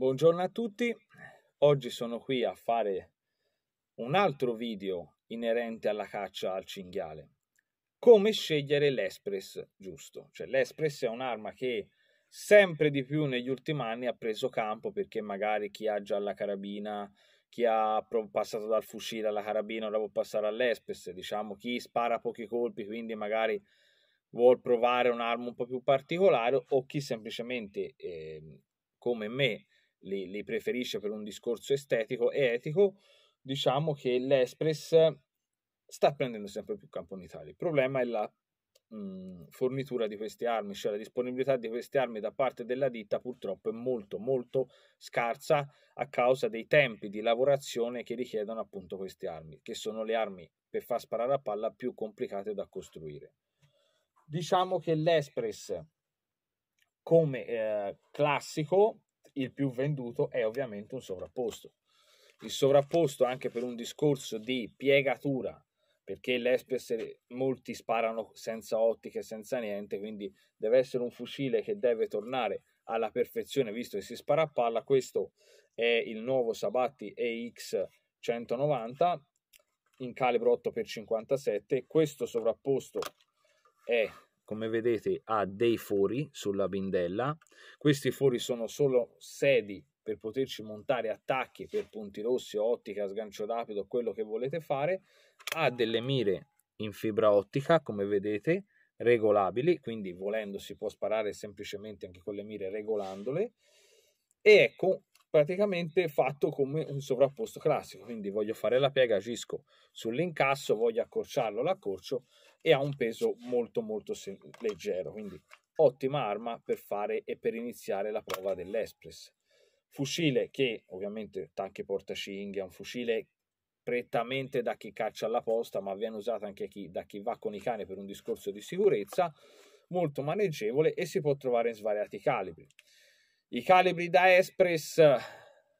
Buongiorno a tutti, oggi sono qui a fare un altro video inerente alla caccia al cinghiale. Come scegliere l'espress giusto? Cioè l'espress è un'arma che sempre di più negli ultimi anni ha preso campo perché magari chi ha già la carabina, chi ha passato dal fucile alla carabina ora può passare all'espress, diciamo chi spara pochi colpi quindi magari vuol provare un'arma un po' più particolare o chi semplicemente eh, come me li, li preferisce per un discorso estetico e etico, diciamo che l'Espress sta prendendo sempre più campo in Italia. Il problema è la mh, fornitura di queste armi, cioè la disponibilità di queste armi da parte della ditta purtroppo è molto molto scarsa a causa dei tempi di lavorazione che richiedono appunto queste armi, che sono le armi per far sparare a palla più complicate da costruire. Diciamo che l'Espress come eh, classico il più venduto è ovviamente un sovrapposto. Il sovrapposto anche per un discorso di piegatura, perché l'Espes molti sparano senza ottiche, senza niente, quindi deve essere un fucile che deve tornare alla perfezione visto che si spara a palla. Questo è il nuovo Sabatti EX 190 in calibro 8x57. Questo sovrapposto è come vedete ha dei fori sulla bindella, questi fori sono solo sedi per poterci montare attacchi per punti rossi, ottica, sgancio rapido, quello che volete fare, ha delle mire in fibra ottica come vedete regolabili, quindi volendo si può sparare semplicemente anche con le mire regolandole e ecco praticamente fatto come un sovrapposto classico, quindi voglio fare la piega, agisco sull'incasso, voglio accorciarlo, l'accorcio e ha un peso molto molto leggero, quindi ottima arma per fare e per iniziare la prova dell'Espress. Fucile che ovviamente anche portascinghia, un fucile prettamente da chi caccia alla posta, ma viene usato anche chi, da chi va con i cani per un discorso di sicurezza, molto maneggevole e si può trovare in svariati calibri. I calibri da Espress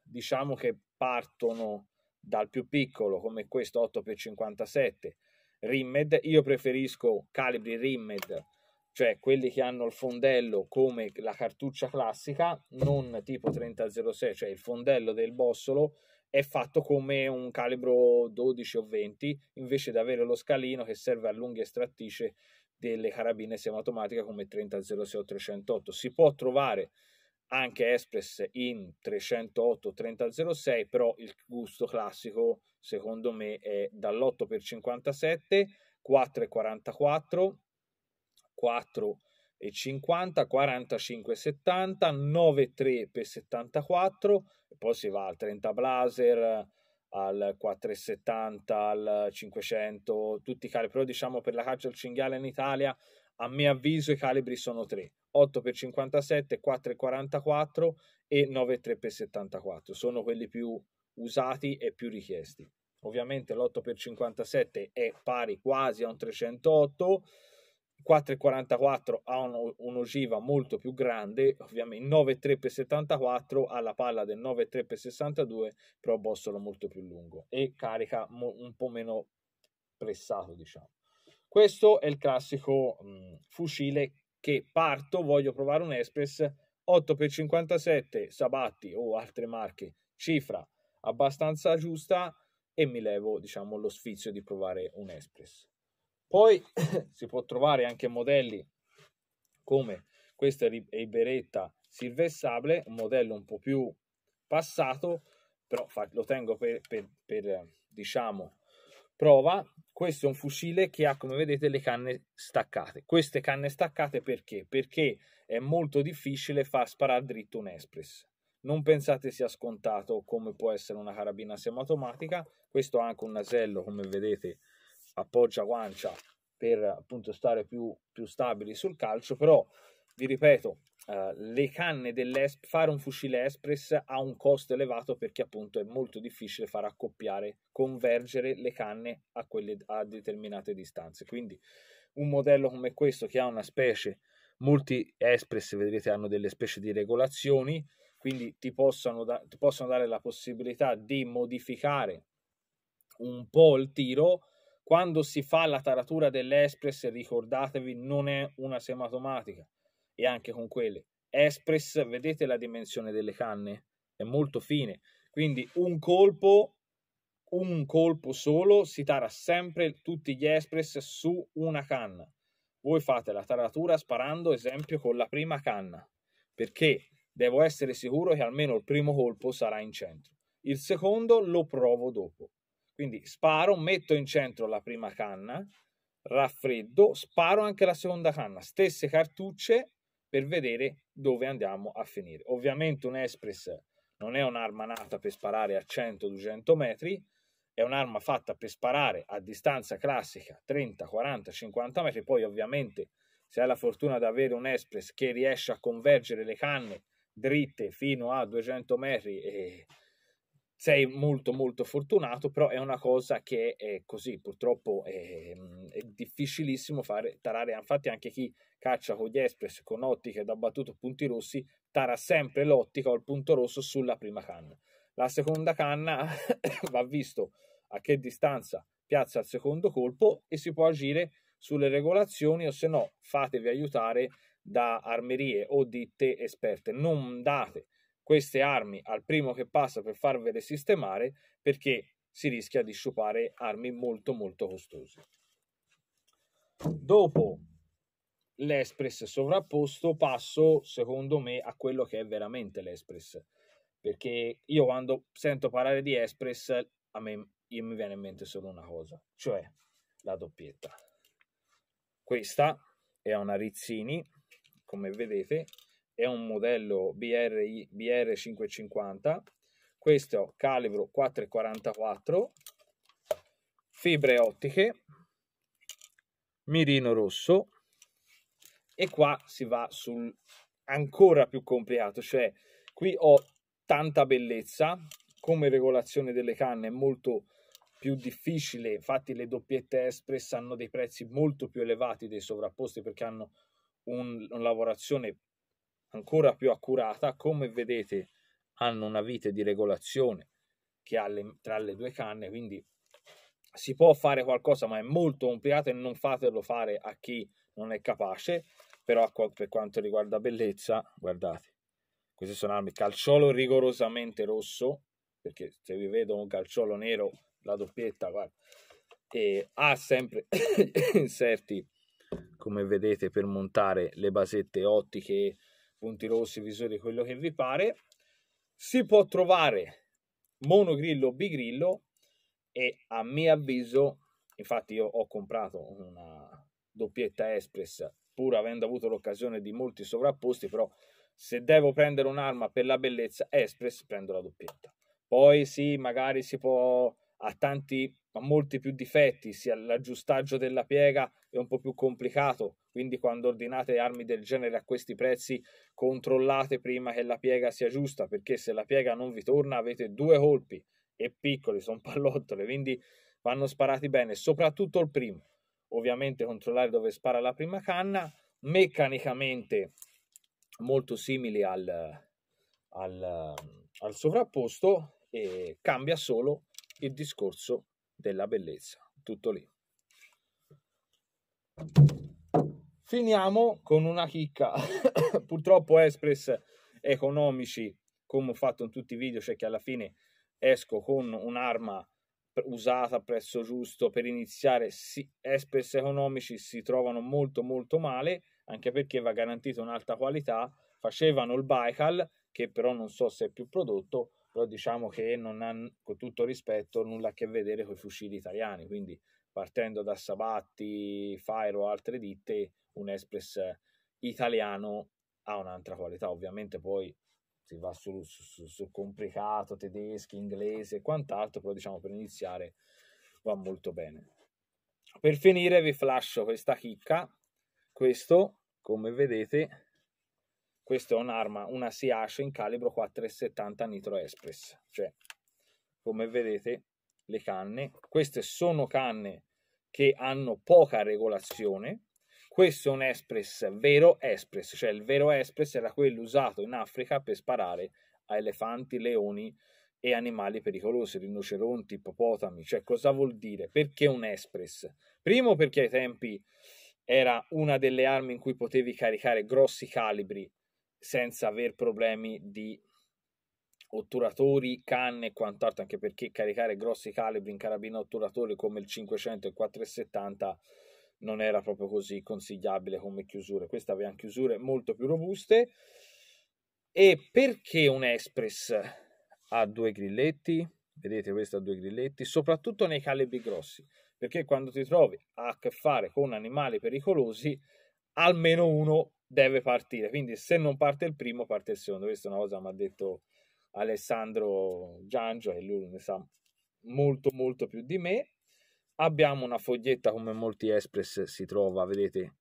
diciamo che partono dal più piccolo come questo 8x57 Rimmed, io preferisco calibri Rimmed, cioè quelli che hanno il fondello come la cartuccia classica, non tipo 3006, cioè il fondello del bossolo è fatto come un calibro 12 o 20, invece di avere lo scalino che serve a lunghe estrattrice delle carabine semiautomatiche come 3006 o 308. Si può trovare anche Express in 308 o 3006, però il gusto classico secondo me è dall'8 per 57, 4 e 44, 4 e 50, 45 e 70, 9 e 3 per 74, e poi si va al 30 blazer, al 4,70, al 500, tutti i cali però diciamo per la caccia al cinghiale in Italia, a mio avviso i calibri sono 3, 8x57, 4,44 e 9,3x74, sono quelli più usati e più richiesti. Ovviamente l'8x57 è pari quasi a un 308, 4,44 ha un, un'ogiva molto più grande, ovviamente 9,3x74 ha la palla del 9,3x62, però bossolo molto più lungo e carica un po' meno pressato, diciamo. Questo è il classico mh, fucile che parto, voglio provare un Express 8x57 Sabatti o altre marche, cifra abbastanza giusta e mi levo diciamo lo sfizio di provare un Express. poi si può trovare anche modelli come questa Iberetta Silver un modello un po' più passato però lo tengo per, per, per diciamo prova questo è un fucile che ha come vedete le canne staccate queste canne staccate perché perché è molto difficile far sparare dritto un Express non pensate sia scontato come può essere una carabina semiautomatica. Questo ha anche un nasello, come vedete, appoggia guancia per appunto stare più, più stabili sul calcio, però vi ripeto, eh, le canne dell'Esp, fare un fucile Espress ha un costo elevato perché appunto è molto difficile far accoppiare, convergere le canne a, quelle, a determinate distanze. Quindi un modello come questo che ha una specie, molti Espress vedrete hanno delle specie di regolazioni, quindi ti possono, da, ti possono dare la possibilità di modificare un po' il tiro. Quando si fa la taratura dell'Espress, ricordatevi, non è una semiautomatica, e anche con quelle. Espress, vedete la dimensione delle canne? È molto fine. Quindi un colpo, un colpo solo, si tara sempre tutti gli Espress su una canna. Voi fate la taratura sparando, esempio, con la prima canna. Perché? Devo essere sicuro che almeno il primo colpo sarà in centro. Il secondo lo provo dopo. Quindi sparo, metto in centro la prima canna, raffreddo, sparo anche la seconda canna, stesse cartucce per vedere dove andiamo a finire. Ovviamente un Espress non è un'arma nata per sparare a 100-200 metri, è un'arma fatta per sparare a distanza classica 30, 40, 50 metri, poi ovviamente se hai la fortuna di avere un Espress che riesce a convergere le canne dritte fino a 200 metri e sei molto molto fortunato, però è una cosa che è così, purtroppo è, è difficilissimo fare tarare, infatti anche chi caccia con gli express con ottiche da battuto punti rossi, tara sempre l'ottica o il punto rosso sulla prima canna. La seconda canna va visto a che distanza piazza il secondo colpo e si può agire sulle regolazioni o se no fatevi aiutare da armerie o ditte esperte. Non date queste armi al primo che passa per farvele sistemare perché si rischia di sciupare armi molto molto costose. Dopo l'Express sovrapposto passo secondo me a quello che è veramente l'Express perché io quando sento parlare di Express a me mi viene in mente solo una cosa cioè la doppietta questa è una Rizzini come vedete è un modello BRI, BR550, questo calibro 444, fibre ottiche, mirino rosso e qua si va sul ancora più complicato, cioè qui ho tanta bellezza, come regolazione delle canne è molto più difficile, infatti le doppiette Espress hanno dei prezzi molto più elevati dei sovrapposti perché hanno un, una lavorazione ancora più accurata. Come vedete, hanno una vite di regolazione che ha le, tra le due canne, quindi si può fare qualcosa, ma è molto complicato e non fatelo fare a chi non è capace. Però per quanto riguarda bellezza, guardate, queste sono armi calciolo rigorosamente rosso, perché se vi vedo un calciolo nero, la doppietta, guarda, e ha sempre inserti come vedete per montare le basette ottiche, punti rossi, visori, quello che vi pare. Si può trovare monogrillo o bigrillo e a mio avviso, infatti io ho comprato una doppietta Express pur avendo avuto l'occasione di molti sovrapposti, però se devo prendere un'arma per la bellezza Express prendo la doppietta. Poi sì, magari si può a tanti ha molti più difetti, sia l'aggiustaggio della piega è un po' più complicato, quindi quando ordinate armi del genere a questi prezzi controllate prima che la piega sia giusta, perché se la piega non vi torna avete due colpi e piccoli, sono pallottole, quindi vanno sparati bene, soprattutto il primo. Ovviamente controllare dove spara la prima canna, meccanicamente molto simili al, al, al sovrapposto e cambia solo il discorso della bellezza. Tutto lì. Finiamo con una chicca. Purtroppo Express economici, come ho fatto in tutti i video, cioè che alla fine esco con un'arma usata a prezzo giusto per iniziare si, Express economici si trovano molto molto male anche perché va garantita un'alta qualità facevano il Baikal che però non so se è più prodotto però diciamo che non hanno, con tutto rispetto, nulla a che vedere con i fucili italiani, quindi partendo da Sabatti, Fire o altre ditte, un Express italiano ha un'altra qualità, ovviamente poi si va sul, sul, sul complicato tedeschi, inglese e quant'altro, però diciamo per iniziare va molto bene. Per finire vi flascio questa chicca, questo come vedete questa è un'arma, una SIASH in calibro 4,70 Nitro Express. Cioè, come vedete, le canne, queste sono canne che hanno poca regolazione. Questo è un Express vero Express, cioè il vero Express era quello usato in Africa per sparare a elefanti, leoni e animali pericolosi, rinoceronti, ippopotami. Cioè, cosa vuol dire? Perché un Express? Primo perché ai tempi era una delle armi in cui potevi caricare grossi calibri senza aver problemi di otturatori, canne e quant'altro, anche perché caricare grossi calibri in carabina otturatore come il 500 e il 470 non era proprio così consigliabile come chiusure. Questa aveva chiusure molto più robuste. E perché un Express ha due grilletti? Vedete, questo ha due grilletti, soprattutto nei calibri grossi, perché quando ti trovi a che fare con animali pericolosi, almeno uno deve partire. Quindi se non parte il primo, parte il secondo. Questa è una cosa che mi ha detto Alessandro Giangio e lui ne sa molto molto più di me. Abbiamo una foglietta come molti Express si trova, vedete,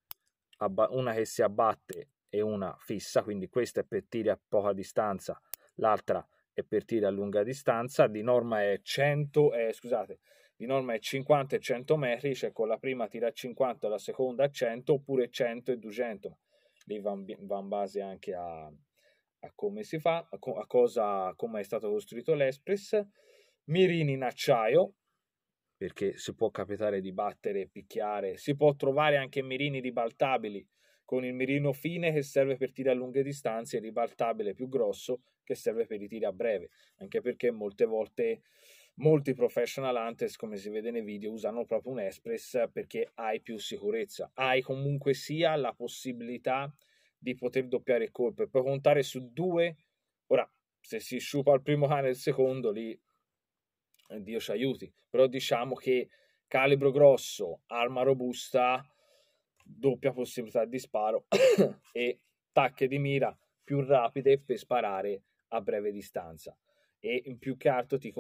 una che si abbatte e una fissa, quindi questa è per tiri a poca distanza, l'altra è per tiri a lunga distanza, di norma è 100, eh, scusate, di norma è 50 e 100 metri, cioè con la prima tira a 50, la seconda a 100 oppure 100 e 200 lì va, in base anche a, a come si fa, a, co- a cosa, come è stato costruito l'Espress, mirini in acciaio, perché si può capitare di battere e picchiare, si può trovare anche mirini ribaltabili con il mirino fine che serve per tiri a lunghe distanze e ribaltabile più grosso che serve per i tiri a breve, anche perché molte volte Molti professional hunters, come si vede nei video, usano proprio un Express perché hai più sicurezza, hai comunque sia la possibilità di poter doppiare il colpo e puoi contare su due. Ora, se si sciupa il primo cane e il secondo, lì eh, Dio ci aiuti, però diciamo che calibro grosso, arma robusta, doppia possibilità di sparo e tacche di mira più rapide per sparare a breve distanza e in più che altro ti,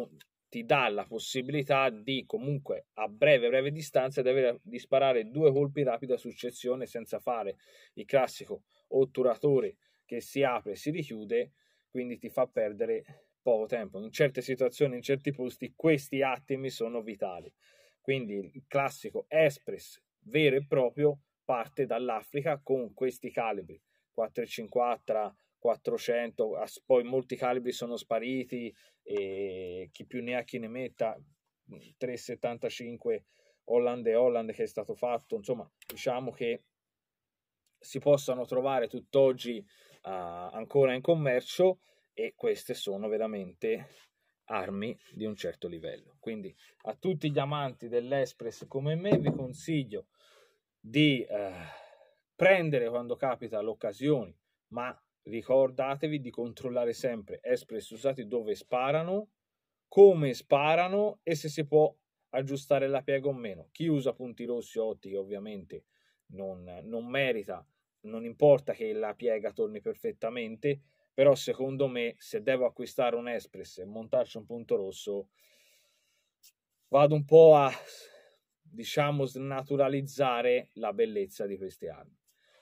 ti dà la possibilità di comunque a breve breve distanza di, avere, di sparare due colpi rapidi a successione senza fare il classico otturatore che si apre e si richiude quindi ti fa perdere poco tempo in certe situazioni in certi posti questi attimi sono vitali quindi il classico espress vero e proprio parte dall'Africa con questi calibri 450 400, poi molti calibri sono spariti e chi più ne ha chi ne metta, 375 Holland e Holland che è stato fatto, insomma diciamo che si possano trovare tutt'oggi uh, ancora in commercio e queste sono veramente armi di un certo livello. Quindi a tutti gli amanti dell'Espress come me vi consiglio di eh, prendere quando capita l'occasione, ma ricordatevi di controllare sempre espress usati dove sparano, come sparano e se si può aggiustare la piega o meno. Chi usa punti rossi o ottiche ovviamente non, non merita, non importa che la piega torni perfettamente, però secondo me se devo acquistare un espress e montarci un punto rosso vado un po' a diciamo snaturalizzare la bellezza di queste armi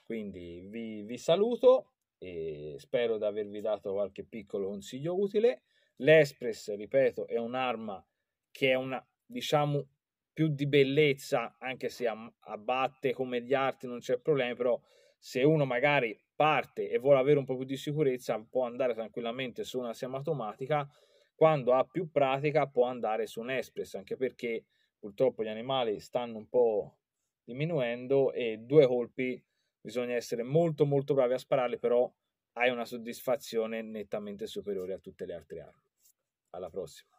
quindi vi, vi saluto e spero di avervi dato qualche piccolo consiglio utile. L'espress, ripeto, è un'arma che è una, diciamo, più di bellezza, anche se abbatte come gli arti non c'è problema, però se uno magari parte e vuole avere un po' più di sicurezza può andare tranquillamente su una semiautomatica, quando ha più pratica può andare su un Espress, anche perché purtroppo gli animali stanno un po' diminuendo e due colpi bisogna essere molto molto bravi a spararle, però hai una soddisfazione nettamente superiore a tutte le altre armi. Alla prossima.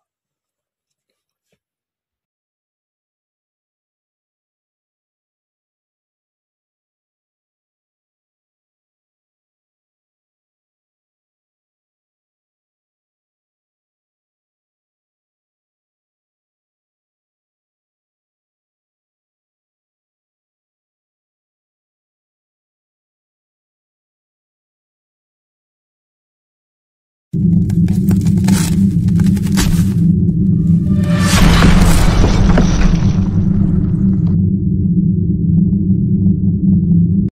you